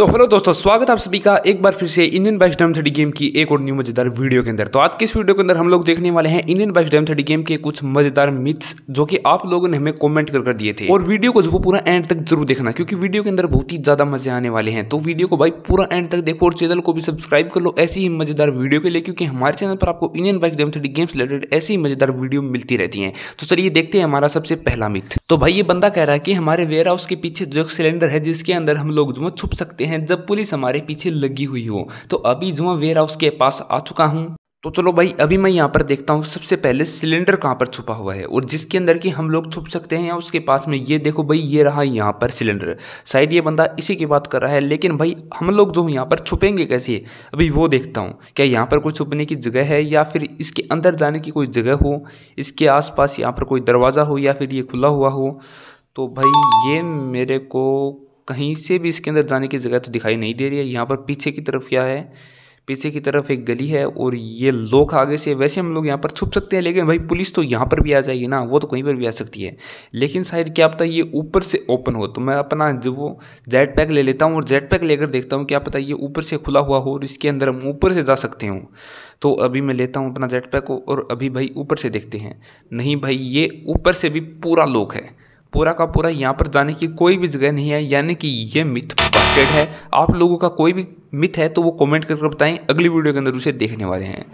तो हेलो दोस्तों स्वागत है आप सभी का एक बार फिर से Indian bikes dam thirty game की एक और न्यू मजेदार वीडियो के अंदर तो आज के इस वीडियो के अंदर हम लोग देखने वाले हैं Indian bikes dam thirty game के कुछ मजेदार मिथ्स जो कि आप लोगों ने हमें कमेंट कर कर दिए थे और वीडियो को जो पूरा एंड तक जरूर देखना क्योंकि वीडियो के अंदर बहुत ही ज्यादा मजे आने वाले हैं तो वीडियो को भाई पूरा एंड तक देखो और चैनल को भी सब्सक्राइब कर लो ऐसी ही मजेदार वीडियो के लिए क्योंकि हमारे चैनल पर आपको Indian bike dam thirty games related ऐसी ही मजेदार वीडियो मिलती रहती है तो चलिए देखते हैं हमारा सबसे पहला मिथ तो भाई ये बंदा कह रहा है कि हमारे वेयर हाउस के पीछे जो एक सिलेंडर है जिसके अंदर हम लोग जो छुप सकते हैं हैं जब पुलिस हमारे पीछे लगी हुई हो तो अभी जुआ वेयर हाउस के पास आ चुका हूँ तो चलो भाई अभी मैं यहाँ पर देखता हूँ सबसे पहले सिलेंडर कहाँ पर छुपा हुआ है और जिसके अंदर की हम लोग छुप सकते हैं उसके पास में ये देखो भाई ये रहा यहाँ पर सिलेंडर शायद ये बंदा इसी की बात कर रहा है लेकिन भाई हम लोग जो यहाँ पर छुपेंगे कैसे अभी वो देखता हूँ क्या यहाँ पर कोई छुपने की जगह है या फिर इसके अंदर जाने की कोई जगह हो इसके आस पास पर कोई दरवाज़ा हो या फिर ये खुला हुआ हो तो भाई ये मेरे को कहीं से भी इसके अंदर जाने की जगह तो दिखाई नहीं दे रही है यहाँ पर पीछे की तरफ क्या है पीछे की तरफ एक गली है और ये लोग आगे से वैसे हम लोग यहाँ पर छुप सकते हैं लेकिन भाई पुलिस तो यहाँ पर भी आ जाएगी ना वो तो कहीं पर भी आ सकती है लेकिन शायद क्या पता ये ऊपर से ओपन हो तो मैं अपना जो वो जेट पैक ले लेता हूँ और जेट पैक लेकर देखता हूँ क्या पता ये ऊपर से खुला हुआ हो और इसके अंदर हम ऊपर से जा सकते हूँ तो अभी मैं लेता हूँ अपना जेट पैक को और अभी भाई ऊपर से देखते हैं नहीं भाई ये ऊपर से भी पूरा लोक है पूरा का पूरा यहाँ पर जाने की कोई भी जगह नहीं है यानी कि ये मिथ बस्टेड है आप लोगों का कोई भी मिथ है तो वो कमेंट करके बताएं अगली वीडियो के अंदर उसे देखने वाले हैं